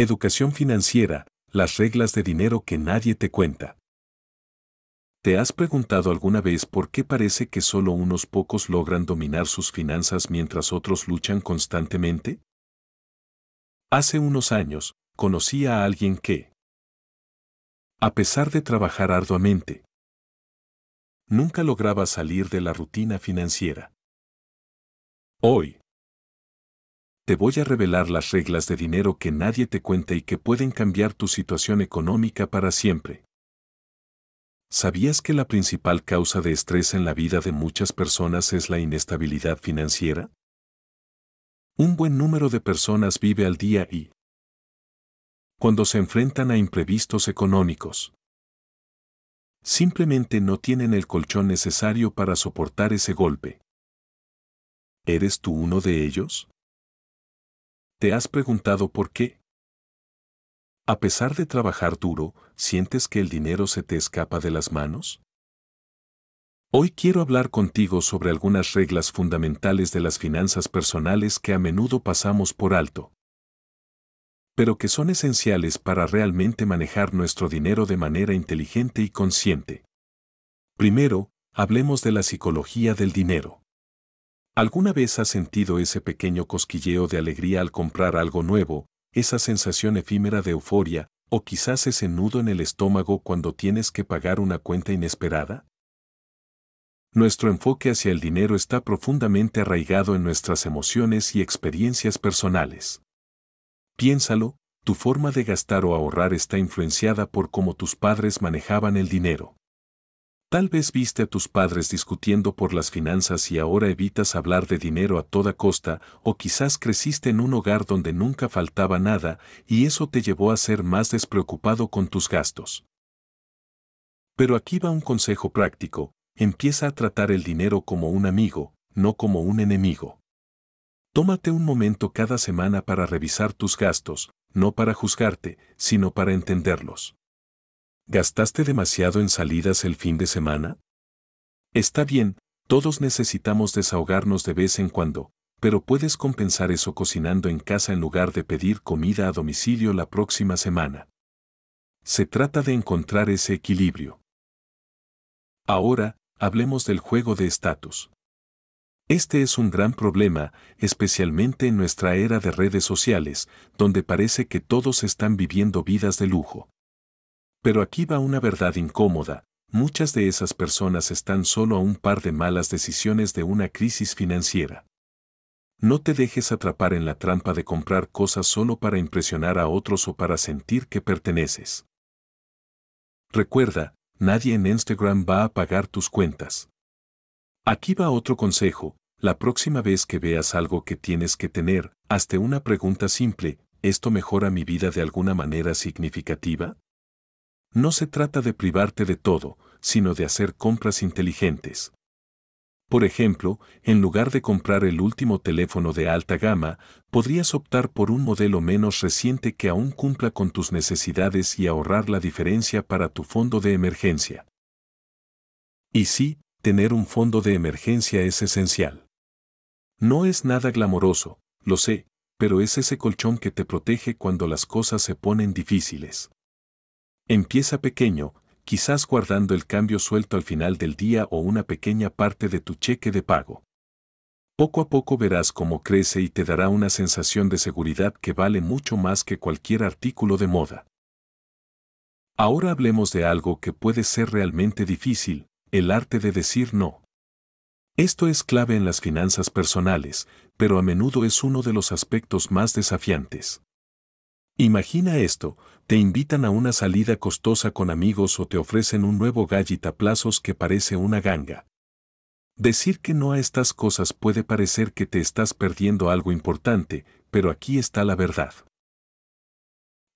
Educación financiera, las reglas de dinero que nadie te cuenta. ¿Te has preguntado alguna vez por qué parece que solo unos pocos logran dominar sus finanzas mientras otros luchan constantemente? Hace unos años, conocí a alguien que, a pesar de trabajar arduamente, nunca lograba salir de la rutina financiera. Hoy, te voy a revelar las reglas de dinero que nadie te cuenta y que pueden cambiar tu situación económica para siempre. ¿Sabías que la principal causa de estrés en la vida de muchas personas es la inestabilidad financiera? Un buen número de personas vive al día y cuando se enfrentan a imprevistos económicos. Simplemente no tienen el colchón necesario para soportar ese golpe. ¿Eres tú uno de ellos? ¿Te has preguntado por qué? A pesar de trabajar duro, ¿sientes que el dinero se te escapa de las manos? Hoy quiero hablar contigo sobre algunas reglas fundamentales de las finanzas personales que a menudo pasamos por alto, pero que son esenciales para realmente manejar nuestro dinero de manera inteligente y consciente. Primero, hablemos de la psicología del dinero. ¿Alguna vez has sentido ese pequeño cosquilleo de alegría al comprar algo nuevo, esa sensación efímera de euforia, o quizás ese nudo en el estómago cuando tienes que pagar una cuenta inesperada? Nuestro enfoque hacia el dinero está profundamente arraigado en nuestras emociones y experiencias personales. Piénsalo, tu forma de gastar o ahorrar está influenciada por cómo tus padres manejaban el dinero. Tal vez viste a tus padres discutiendo por las finanzas y ahora evitas hablar de dinero a toda costa, o quizás creciste en un hogar donde nunca faltaba nada y eso te llevó a ser más despreocupado con tus gastos. Pero aquí va un consejo práctico, empieza a tratar el dinero como un amigo, no como un enemigo. Tómate un momento cada semana para revisar tus gastos, no para juzgarte, sino para entenderlos. ¿Gastaste demasiado en salidas el fin de semana? Está bien, todos necesitamos desahogarnos de vez en cuando, pero puedes compensar eso cocinando en casa en lugar de pedir comida a domicilio la próxima semana. Se trata de encontrar ese equilibrio. Ahora, hablemos del juego de estatus. Este es un gran problema, especialmente en nuestra era de redes sociales, donde parece que todos están viviendo vidas de lujo. Pero aquí va una verdad incómoda, muchas de esas personas están solo a un par de malas decisiones de una crisis financiera. No te dejes atrapar en la trampa de comprar cosas solo para impresionar a otros o para sentir que perteneces. Recuerda, nadie en Instagram va a pagar tus cuentas. Aquí va otro consejo, la próxima vez que veas algo que tienes que tener, hazte una pregunta simple, ¿esto mejora mi vida de alguna manera significativa? no se trata de privarte de todo, sino de hacer compras inteligentes. Por ejemplo, en lugar de comprar el último teléfono de alta gama, podrías optar por un modelo menos reciente que aún cumpla con tus necesidades y ahorrar la diferencia para tu fondo de emergencia. Y sí, tener un fondo de emergencia es esencial. No es nada glamoroso, lo sé, pero es ese colchón que te protege cuando las cosas se ponen difíciles. Empieza pequeño, quizás guardando el cambio suelto al final del día o una pequeña parte de tu cheque de pago. Poco a poco verás cómo crece y te dará una sensación de seguridad que vale mucho más que cualquier artículo de moda. Ahora hablemos de algo que puede ser realmente difícil, el arte de decir no. Esto es clave en las finanzas personales, pero a menudo es uno de los aspectos más desafiantes. Imagina esto, te invitan a una salida costosa con amigos o te ofrecen un nuevo a plazos que parece una ganga. Decir que no a estas cosas puede parecer que te estás perdiendo algo importante, pero aquí está la verdad.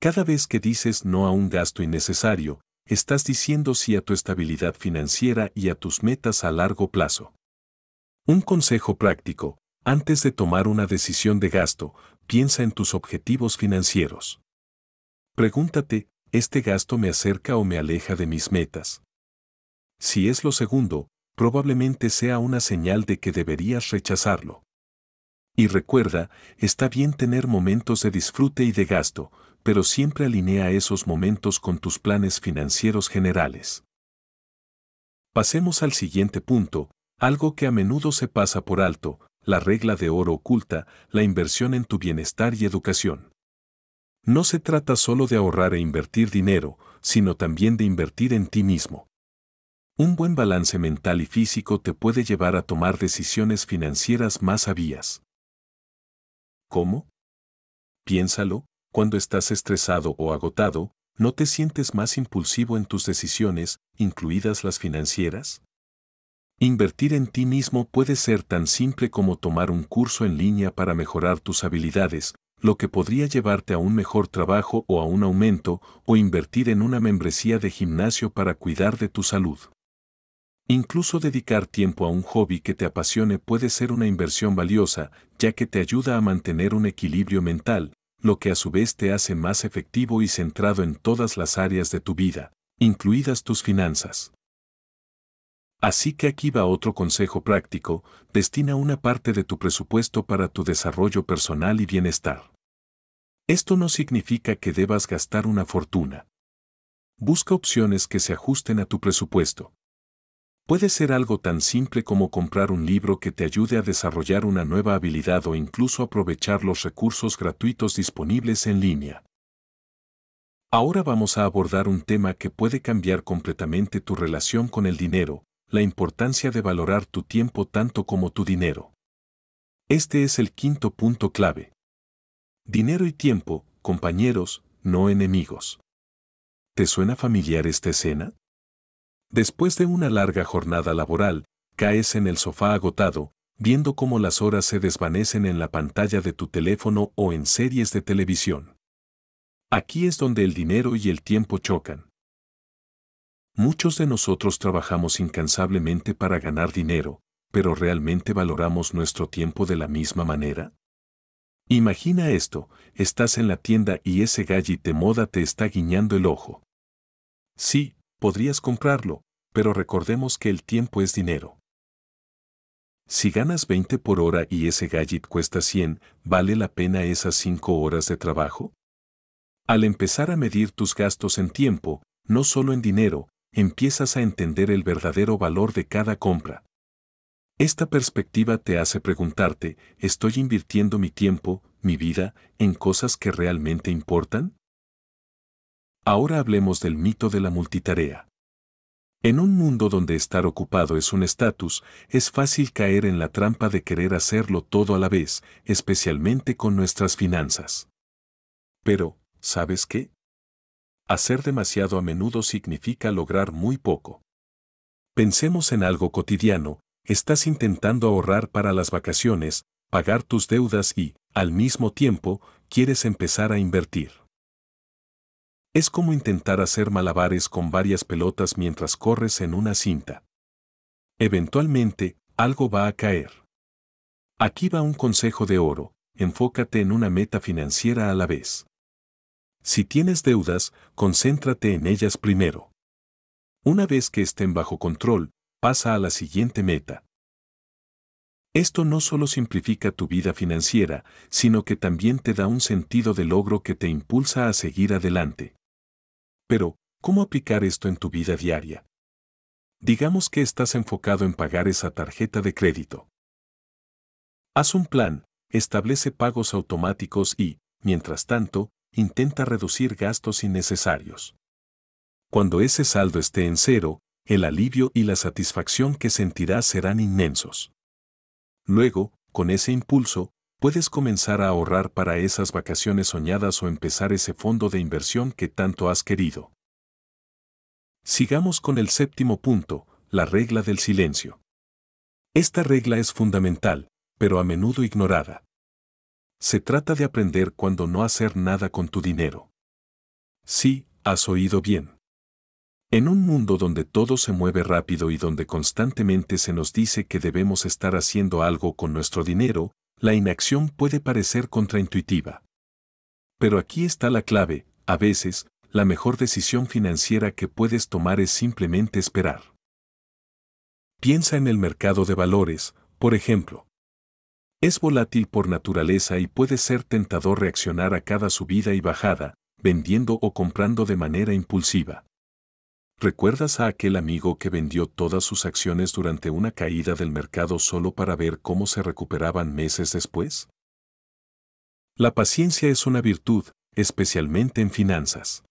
Cada vez que dices no a un gasto innecesario, estás diciendo sí a tu estabilidad financiera y a tus metas a largo plazo. Un consejo práctico, antes de tomar una decisión de gasto, Piensa en tus objetivos financieros. Pregúntate, ¿este gasto me acerca o me aleja de mis metas? Si es lo segundo, probablemente sea una señal de que deberías rechazarlo. Y recuerda, está bien tener momentos de disfrute y de gasto, pero siempre alinea esos momentos con tus planes financieros generales. Pasemos al siguiente punto, algo que a menudo se pasa por alto, la regla de oro oculta la inversión en tu bienestar y educación. No se trata solo de ahorrar e invertir dinero, sino también de invertir en ti mismo. Un buen balance mental y físico te puede llevar a tomar decisiones financieras más sabias. ¿Cómo? Piénsalo, cuando estás estresado o agotado, ¿no te sientes más impulsivo en tus decisiones, incluidas las financieras? Invertir en ti mismo puede ser tan simple como tomar un curso en línea para mejorar tus habilidades, lo que podría llevarte a un mejor trabajo o a un aumento, o invertir en una membresía de gimnasio para cuidar de tu salud. Incluso dedicar tiempo a un hobby que te apasione puede ser una inversión valiosa, ya que te ayuda a mantener un equilibrio mental, lo que a su vez te hace más efectivo y centrado en todas las áreas de tu vida, incluidas tus finanzas. Así que aquí va otro consejo práctico, destina una parte de tu presupuesto para tu desarrollo personal y bienestar. Esto no significa que debas gastar una fortuna. Busca opciones que se ajusten a tu presupuesto. Puede ser algo tan simple como comprar un libro que te ayude a desarrollar una nueva habilidad o incluso aprovechar los recursos gratuitos disponibles en línea. Ahora vamos a abordar un tema que puede cambiar completamente tu relación con el dinero, la importancia de valorar tu tiempo tanto como tu dinero. Este es el quinto punto clave. Dinero y tiempo, compañeros, no enemigos. ¿Te suena familiar esta escena? Después de una larga jornada laboral, caes en el sofá agotado, viendo cómo las horas se desvanecen en la pantalla de tu teléfono o en series de televisión. Aquí es donde el dinero y el tiempo chocan. Muchos de nosotros trabajamos incansablemente para ganar dinero, pero ¿realmente valoramos nuestro tiempo de la misma manera? Imagina esto, estás en la tienda y ese gadget de moda te está guiñando el ojo. Sí, podrías comprarlo, pero recordemos que el tiempo es dinero. Si ganas 20 por hora y ese gadget cuesta 100, ¿vale la pena esas 5 horas de trabajo? Al empezar a medir tus gastos en tiempo, no solo en dinero, empiezas a entender el verdadero valor de cada compra. Esta perspectiva te hace preguntarte, ¿estoy invirtiendo mi tiempo, mi vida, en cosas que realmente importan? Ahora hablemos del mito de la multitarea. En un mundo donde estar ocupado es un estatus, es fácil caer en la trampa de querer hacerlo todo a la vez, especialmente con nuestras finanzas. Pero, ¿sabes qué? Hacer demasiado a menudo significa lograr muy poco. Pensemos en algo cotidiano, estás intentando ahorrar para las vacaciones, pagar tus deudas y, al mismo tiempo, quieres empezar a invertir. Es como intentar hacer malabares con varias pelotas mientras corres en una cinta. Eventualmente, algo va a caer. Aquí va un consejo de oro, enfócate en una meta financiera a la vez. Si tienes deudas, concéntrate en ellas primero. Una vez que estén bajo control, pasa a la siguiente meta. Esto no solo simplifica tu vida financiera, sino que también te da un sentido de logro que te impulsa a seguir adelante. Pero, ¿cómo aplicar esto en tu vida diaria? Digamos que estás enfocado en pagar esa tarjeta de crédito. Haz un plan, establece pagos automáticos y, mientras tanto, intenta reducir gastos innecesarios. Cuando ese saldo esté en cero, el alivio y la satisfacción que sentirás serán inmensos. Luego, con ese impulso, puedes comenzar a ahorrar para esas vacaciones soñadas o empezar ese fondo de inversión que tanto has querido. Sigamos con el séptimo punto, la regla del silencio. Esta regla es fundamental, pero a menudo ignorada. Se trata de aprender cuando no hacer nada con tu dinero. Sí, has oído bien. En un mundo donde todo se mueve rápido y donde constantemente se nos dice que debemos estar haciendo algo con nuestro dinero, la inacción puede parecer contraintuitiva. Pero aquí está la clave, a veces, la mejor decisión financiera que puedes tomar es simplemente esperar. Piensa en el mercado de valores, por ejemplo. Es volátil por naturaleza y puede ser tentador reaccionar a cada subida y bajada, vendiendo o comprando de manera impulsiva. ¿Recuerdas a aquel amigo que vendió todas sus acciones durante una caída del mercado solo para ver cómo se recuperaban meses después? La paciencia es una virtud, especialmente en finanzas.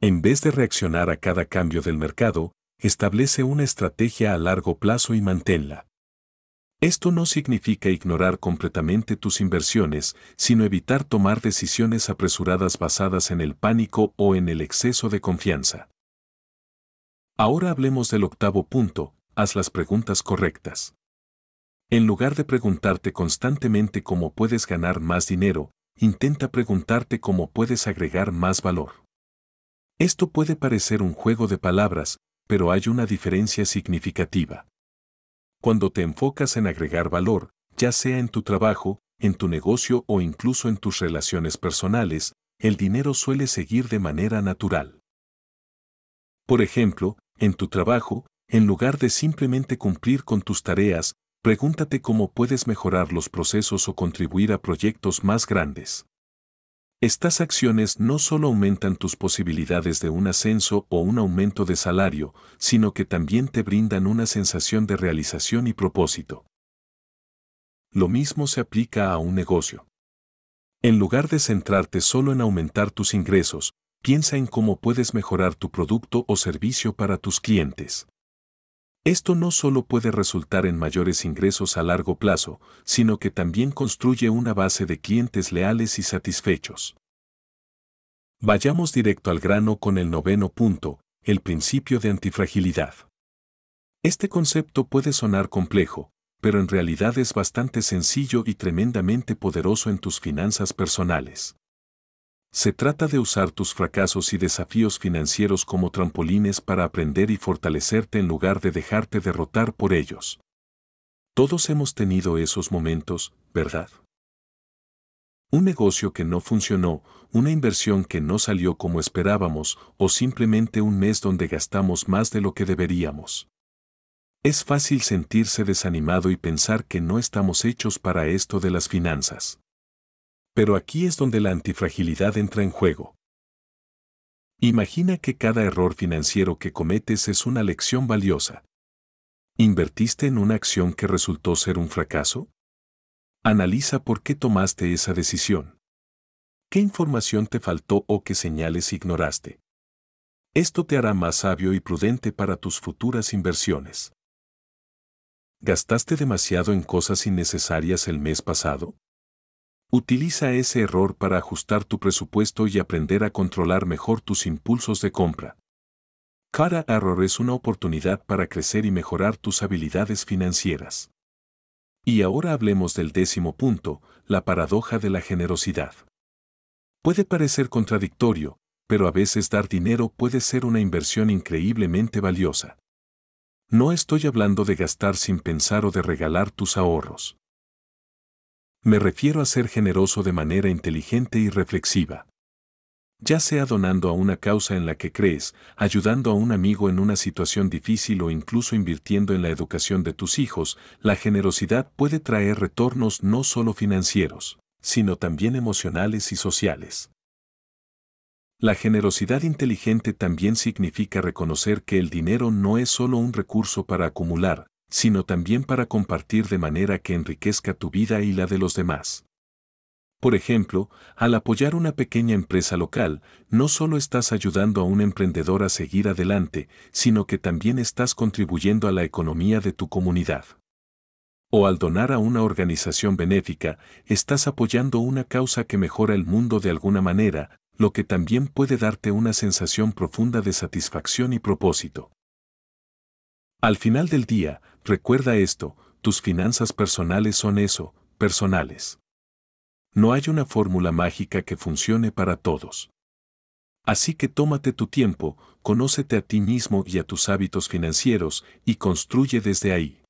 En vez de reaccionar a cada cambio del mercado, establece una estrategia a largo plazo y manténla. Esto no significa ignorar completamente tus inversiones, sino evitar tomar decisiones apresuradas basadas en el pánico o en el exceso de confianza. Ahora hablemos del octavo punto, haz las preguntas correctas. En lugar de preguntarte constantemente cómo puedes ganar más dinero, intenta preguntarte cómo puedes agregar más valor. Esto puede parecer un juego de palabras, pero hay una diferencia significativa cuando te enfocas en agregar valor, ya sea en tu trabajo, en tu negocio o incluso en tus relaciones personales, el dinero suele seguir de manera natural. Por ejemplo, en tu trabajo, en lugar de simplemente cumplir con tus tareas, pregúntate cómo puedes mejorar los procesos o contribuir a proyectos más grandes. Estas acciones no solo aumentan tus posibilidades de un ascenso o un aumento de salario, sino que también te brindan una sensación de realización y propósito. Lo mismo se aplica a un negocio. En lugar de centrarte solo en aumentar tus ingresos, piensa en cómo puedes mejorar tu producto o servicio para tus clientes. Esto no solo puede resultar en mayores ingresos a largo plazo, sino que también construye una base de clientes leales y satisfechos. Vayamos directo al grano con el noveno punto, el principio de antifragilidad. Este concepto puede sonar complejo, pero en realidad es bastante sencillo y tremendamente poderoso en tus finanzas personales. Se trata de usar tus fracasos y desafíos financieros como trampolines para aprender y fortalecerte en lugar de dejarte derrotar por ellos. Todos hemos tenido esos momentos, ¿verdad? Un negocio que no funcionó, una inversión que no salió como esperábamos o simplemente un mes donde gastamos más de lo que deberíamos. Es fácil sentirse desanimado y pensar que no estamos hechos para esto de las finanzas. Pero aquí es donde la antifragilidad entra en juego. Imagina que cada error financiero que cometes es una lección valiosa. ¿Invertiste en una acción que resultó ser un fracaso? Analiza por qué tomaste esa decisión. ¿Qué información te faltó o qué señales ignoraste? Esto te hará más sabio y prudente para tus futuras inversiones. ¿Gastaste demasiado en cosas innecesarias el mes pasado? Utiliza ese error para ajustar tu presupuesto y aprender a controlar mejor tus impulsos de compra. Cada Error es una oportunidad para crecer y mejorar tus habilidades financieras. Y ahora hablemos del décimo punto, la paradoja de la generosidad. Puede parecer contradictorio, pero a veces dar dinero puede ser una inversión increíblemente valiosa. No estoy hablando de gastar sin pensar o de regalar tus ahorros. Me refiero a ser generoso de manera inteligente y reflexiva. Ya sea donando a una causa en la que crees, ayudando a un amigo en una situación difícil o incluso invirtiendo en la educación de tus hijos, la generosidad puede traer retornos no solo financieros, sino también emocionales y sociales. La generosidad inteligente también significa reconocer que el dinero no es solo un recurso para acumular, sino también para compartir de manera que enriquezca tu vida y la de los demás. Por ejemplo, al apoyar una pequeña empresa local, no solo estás ayudando a un emprendedor a seguir adelante, sino que también estás contribuyendo a la economía de tu comunidad. O al donar a una organización benéfica, estás apoyando una causa que mejora el mundo de alguna manera, lo que también puede darte una sensación profunda de satisfacción y propósito. Al final del día, Recuerda esto, tus finanzas personales son eso, personales. No hay una fórmula mágica que funcione para todos. Así que tómate tu tiempo, conócete a ti mismo y a tus hábitos financieros y construye desde ahí.